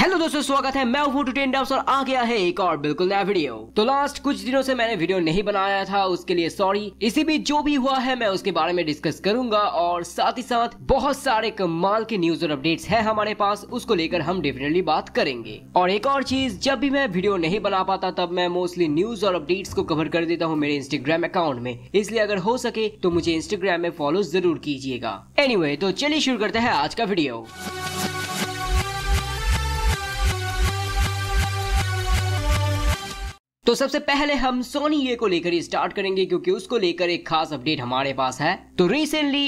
hello दोस्तों स्वागत है मैं टेन टूटेंडर्स और आ गया है एक और बिल्कुल नया वीडियो तो लास्ट कुछ दिनों से मैंने वीडियो नहीं बनाया था उसके लिए सॉरी इसी बीच जो भी हुआ है मैं उसके बारे में डिस्कस करूंगा और साथ ही साथ बहुत सारे कमाल के न्यूज और अपडेट्स है हमारे पास उसको लेकर हम डेफिनेटली बात करेंगे और एक और चीज जब भी मैं वीडियो नहीं बना पाता तब मैं मोस्टली न्यूज और अपडेट्स को कवर कर देता हूँ मेरे इंस्टाग्राम अकाउंट में इसलिए अगर हो सके तो मुझे इंस्टाग्राम में फॉलो जरूर कीजिएगा एनी anyway, तो चलिए शुरू करते हैं आज का वीडियो तो सबसे पहले हम सोनी ये को लेकर ही स्टार्ट करेंगे क्योंकि उसको लेकर एक खास अपडेट हमारे पास है तो रिसेंटली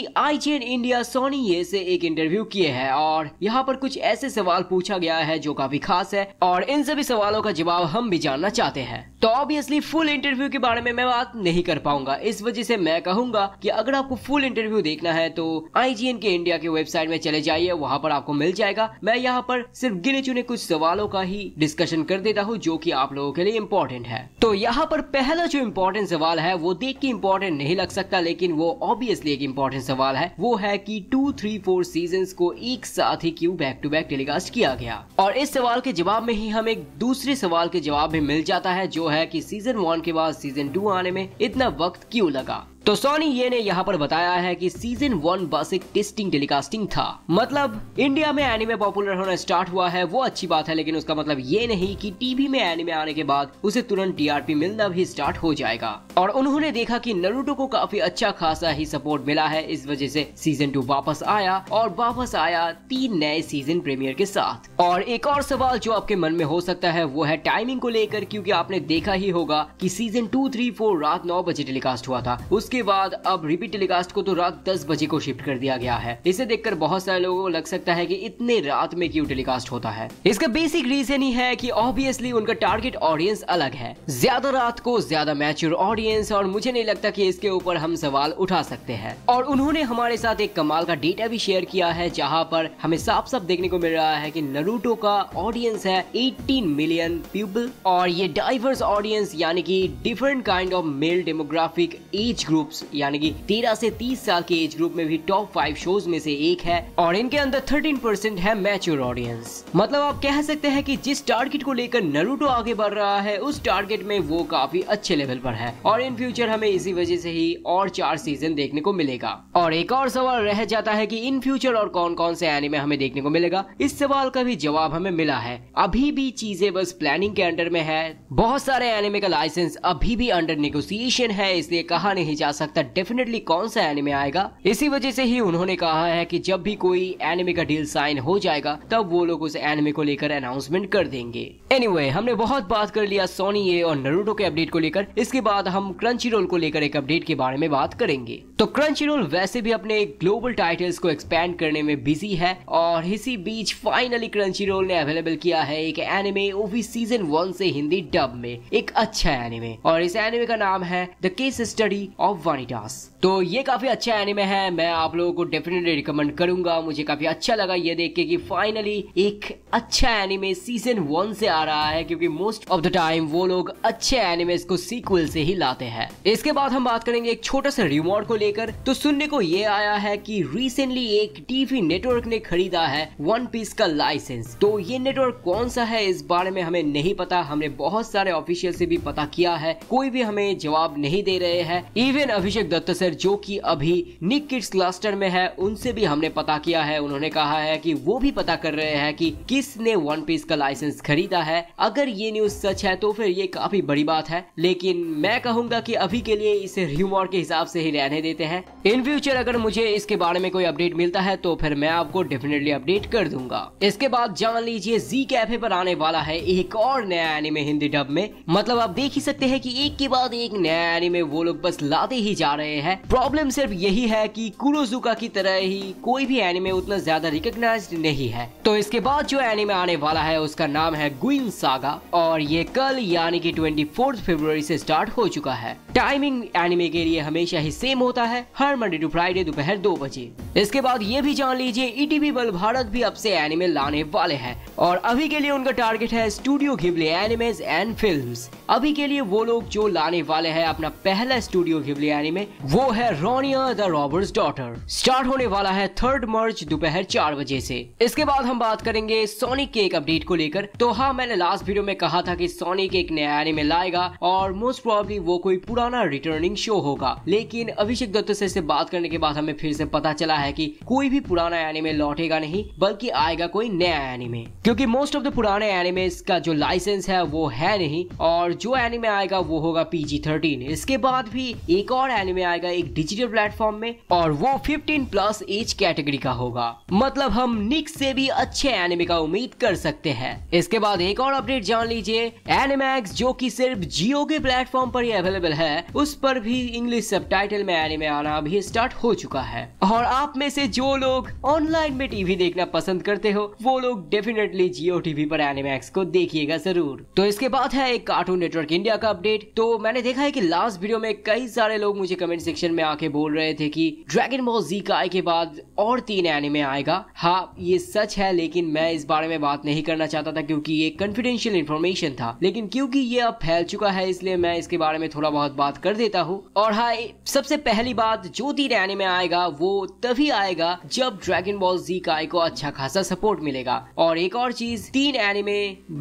एन इंडिया सोनी ये से एक इंटरव्यू किए हैं और यहाँ पर कुछ ऐसे सवाल पूछा गया है जो काफी खास है और इन सभी सवालों का जवाब हम भी जानना चाहते हैं तो ऑब्वियसली फुल इंटरव्यू के बारे में मैं बात नहीं कर पाऊंगा इस वजह से मैं कहूंगा कि अगर आपको फुल इंटरव्यू देखना है तो एन के इंडिया के वेबसाइट में चले जाइए वहाँ पर आपको मिल जाएगा मैं यहाँ पर सिर्फ गिने चुने कुछ सवालों का ही डिस्कशन कर देता हूँ जो की आप लोगों के लिए इम्पोर्टेंट इम्पोर्टेंट है तो यहाँ पर पहला जो इम्पोर्टेंट सवाल है वो देख के इम्पोर्टेंट नहीं लग सकता लेकिन वो ऑब्वियसली एक इम्पोर्टेंट सवाल है वो है की टू थ्री फोर सीजन को एक साथ ही क्यूँ बैक टू बैक टेलीकास्ट किया गया और इस सवाल के जवाब में ही हम एक दूसरे सवाल के जवाब में मिल जाता है जो है की सीजन वन के बाद सीजन टू आने में इतना वक्त क्यूँ लगा तो सोनी ये ने यहाँ पर बताया है कि सीजन वन बस एक टेस्टिंग टेलीकास्टिंग था मतलब इंडिया में एनिमे पॉपुलर होना स्टार्ट हुआ है वो अच्छी बात है लेकिन उसका मतलब ये नहीं कि टीवी में एनिमे आने के बाद उसे तुरंत टीआरपी मिलना भी स्टार्ट हो जाएगा और उन्होंने देखा कि नरूटो को काफी अच्छा खासा ही सपोर्ट मिला है इस वजह से सीजन टू वापस आया और वापस आया तीन नए सीजन प्रीमियर के साथ और एक और सवाल जो आपके मन में हो सकता है वो है टाइमिंग को लेकर क्यूँकी आपने देखा ही होगा की सीजन टू थ्री फोर रात नौ बजे टेलीकास्ट हुआ था उस उसके बाद अब रिपीट टेलीकास्ट को तो रात दस बजे को शिफ्ट कर दिया गया है इसे देखकर बहुत सारे लोगों को लग सकता है की इतने रात में क्यूँ टेलीकास्ट होता है इसका बेसिक रीजन ही है की ऑब्वियसली उनका टारगेट ऑडियंस अलग है ज्यादा रात को ज्यादा मैच्योर ऑडियंस और मुझे नहीं लगता की इसके ऊपर हम सवाल उठा सकते हैं और उन्होंने हमारे साथ एक कमाल का डेटा भी शेयर किया है जहाँ पर हमें साफ साफ देखने को मिल रहा है की नरूटो का ऑडियंस है एटीन मिलियन पीपल और ये डाइवर्स ऑडियंस यानी की different kind of male demographic age group groups यानी कि 13 से 30 साल के एज ग्रुप में भी टॉप फाइव शोज में से एक है और इनके अंदर 13% है मैच्योर ऑडियंस मतलब आप कह सकते हैं कि जिस टारगेट को लेकर नरूटो आगे बढ़ रहा है उस टारगेट में वो काफी अच्छे लेवल पर है और इन फ्यूचर हमें इसी वजह से ही और चार सीजन देखने को मिलेगा और एक और सवाल रह जाता है की इन फ्यूचर और कौन कौन से एनिमे हमें देखने को मिलेगा इस सवाल का भी जवाब हमें मिला है अभी भी चीजें बस प्लानिंग के अंडर में है बहुत सारे एनिमे का लाइसेंस अभी भी अंडर नेगोसिएशन है इसलिए कहा नहीं जा जा सकता डेफिनेटली कौन सा एनिमे आएगा इसी वजह से ही उन्होंने कहा है कि जब भी कोई एनिमे का डील साइन हो जाएगा तब वो लोग उस एनिमे को लेकर अनाउंसमेंट कर देंगे एनीवे anyway, हमने बहुत बात कर लिया सोनी ए और नरूटो के अपडेट को लेकर इसके बाद हम क्रंची को लेकर एक अपडेट के बारे में बात करेंगे तो क्रंची वैसे भी अपने ग्लोबल टाइटल्स को एक्सपेंड करने में बिजी है और इसी बीच फाइनली क्रंची ने अवेलेबल किया है एक एनिमे ओवी सीजन वन से हिंदी डब में एक अच्छा एनिमे और इस एनिमे का नाम है the case study of vanitas तो ये काफ़ी अच्छा एनिमे है मैं आप लोगों को डेफिनेटली रिकमेंड करूंगा मुझे काफ़ी अच्छा लगा ये देख के कि फाइनली एक अच्छा एनिमे सीजन वन से आ रहा है क्योंकि मोस्ट ऑफ द टाइम वो लोग अच्छे एनिमे को सीक्वल से ही लाते हैं इसके बाद हम बात करेंगे एक छोटा सा रिमोट को लेकर तो सुनने को ये आया है की रिसेंटली एक टीवी नेटवर्क ने खरीदा है वन पीस का लाइसेंस तो ये नेटवर्क कौन सा है इस बारे में हमें नहीं पता हमने बहुत सारे ऑफिशियल से भी पता किया है कोई भी हमें जवाब नहीं दे रहे हैं इवन अभिषेक दत्त से मैनेजर जो कि अभी निक किड्स क्लस्टर में है उनसे भी हमने पता किया है उन्होंने कहा है कि वो भी पता कर रहे हैं कि किसने वन पीस का लाइसेंस खरीदा है अगर ये न्यूज सच है तो फिर ये काफी बड़ी बात है लेकिन मैं कहूंगा कि अभी के लिए इसे ह्यूमर के हिसाब से ही रहने देते हैं इन फ्यूचर अगर मुझे इसके बारे में कोई अपडेट मिलता है तो फिर मैं आपको डेफिनेटली अपडेट कर दूंगा इसके बाद जान लीजिए जी कैफे पर आने वाला है एक और नया एनिमे हिंदी डब में मतलब आप देख ही सकते हैं कि एक के बाद एक नया एनिमे वो लोग बस लाते ही जा रहे हैं प्रॉब्लम सिर्फ यही है कि कुरोजुका की तरह ही कोई भी एनिमे उतना ज्यादा रिकॉग्नाइज नहीं है तो इसके बाद जो एनिमे आने वाला है उसका नाम है गुइन सागा और ये कल यानी कि ट्वेंटी फरवरी से स्टार्ट हो चुका है टाइमिंग एनिमे के लिए हमेशा ही सेम होता है हर मंडे टू फ्राइडे दोपहर दो बजे इसके बाद ये भी जान लीजिए ईटीवी e बल भारत भी अब से एनिमे लाने वाले हैं और अभी के लिए उनका टारगेट है studio Ghibli animes and films अभी के लिए वो लोग जो लाने वाले हैं अपना पहला स्टूडियो घिबले एनिमे वो है Ronja the robber's daughter start होने वाला है थर्ड मार्च दोपहर चार बजे से इसके बाद हम बात करेंगे सोनिक के एक अपडेट को लेकर तो हाँ मैंने लास्ट वीडियो में कहा था कि सोनिक एक नया एनिमे लाएगा और मोस्ट प्रॉब्ली वो कोई पुराना रिटर्निंग शो होगा लेकिन अभिषेक दत्त से, से बात करने के बाद हमें फिर से पता चला है की कोई भी पुराना एनिमे लौटेगा नहीं बल्कि आएगा कोई नया एनिमे क्यूँकी मोस्ट ऑफ द पुराने एनिमे का जो लाइसेंस है वो है नहीं और जो एनिमे आएगा वो होगा पीजी थर्टीन इसके बाद भी एक और एनिमे आएगा एक डिजिटल प्लेटफॉर्म में और वो 15 प्लस एज कैटेगरी का होगा मतलब हम निक से भी अच्छे एनिमे का उम्मीद कर सकते हैं इसके बाद एक और अपडेट जान लीजिए एनिमैक्स जो कि सिर्फ जियो के प्लेटफॉर्म पर ही अवेलेबल है उस पर भी इंग्लिश सब में एनिमे आना भी स्टार्ट हो चुका है और आप में से जो लोग ऑनलाइन में टीवी देखना पसंद करते हो वो लोग डेफिनेटली जियो टीवी पर एनिमैक्स को देखिएगा जरूर तो इसके बाद है एक कार्टून नेटवर्क इंडिया का अपडेट तो मैंने देखा है की लास्ट वीडियो में कई सारे लोग मुझे कमेंट सेक्शन डिस्कशन में आके बोल रहे थे कि ड्रैगन बॉल जी का आई के बाद और तीन एनिमे आएगा हाँ ये सच है लेकिन मैं इस बारे में बात नहीं करना चाहता था क्योंकि ये कॉन्फिडेंशियल इन्फॉर्मेशन था लेकिन क्योंकि ये अब फैल चुका है इसलिए मैं इसके बारे में थोड़ा बहुत बात कर देता हूँ और हाँ सबसे पहली बात जो तीन एनिमे आएगा वो तभी आएगा जब ड्रैगन बॉल जी का आई को अच्छा खासा सपोर्ट मिलेगा और एक और चीज तीन anime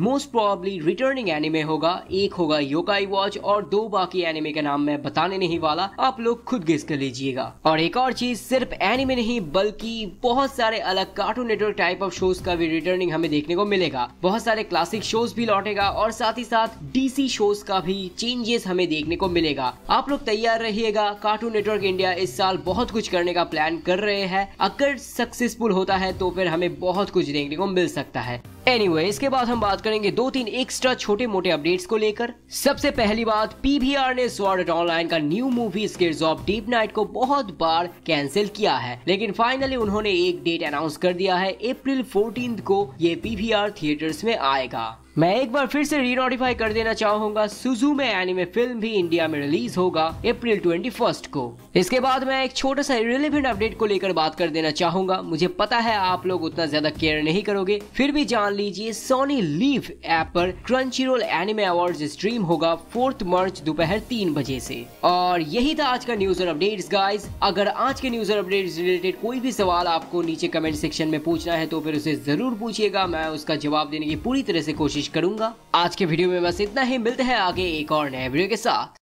most probably returning anime होगा एक होगा योकाई वॉच और दो बाकी एनिमे का नाम मैं बताने नहीं वाला आप लोग खुद गेस कर लीजिएगा और एक और चीज सिर्फ एनिमे नहीं बल्कि बहुत सारे अलग Cartoon Network type of shows का भी रिटर्निंग हमें देखने को मिलेगा बहुत सारे क्लासिक शोज भी लौटेगा और साथ ही साथ डीसी शोज का भी चेंजेस हमें देखने को मिलेगा आप लोग तैयार रहिएगा कार्टून नेटवर्क इंडिया इस साल बहुत कुछ करने का प्लान कर रहे हैं अगर सक्सेसफुल होता है तो फिर हमें बहुत कुछ देखने को मिल सकता है एनीवे anyway, इसके बाद हम बात करेंगे दो तीन एक्स्ट्रा छोटे मोटे अपडेट्स को लेकर सबसे पहली बात पीवीआर ने स्वर्ड ऑनलाइन का new movie Scherzo of Deep Night को बहुत बार कैंसिल किया है लेकिन फाइनली उन्होंने एक डेट अनाउंस कर दिया है अप्रैल फोर्टीन को ये पीवीआर थिएटर्स में आएगा मैं एक बार फिर से री नोटिफाई कर देना चाहूंगा सुजू में एनिमे फिल्म भी इंडिया में रिलीज होगा अप्रैल ट्वेंटी फर्स्ट को इसके बाद मैं एक छोटा सा रिलेवेंट अपडेट को लेकर बात कर देना चाहूंगा मुझे पता है आप लोग उतना ज्यादा केयर नहीं करोगे फिर भी जान लीजिए सोनी लीव ऐप पर Crunchyroll anime award stream होगा फोर्थ मार्च दोपहर तीन बजे से और यही था आज का न्यूज और अपडेट गाइज अगर आज के न्यूज और अपडेट रिलेटेड कोई भी सवाल आपको नीचे कमेंट सेक्शन में पूछना है तो फिर उसे जरूर पूछिएगा मैं उसका जवाब देने की पूरी तरह से कोशिश कोशिश करूंगा आज के वीडियो में बस इतना ही मिलते हैं आगे एक और नए वीडियो के साथ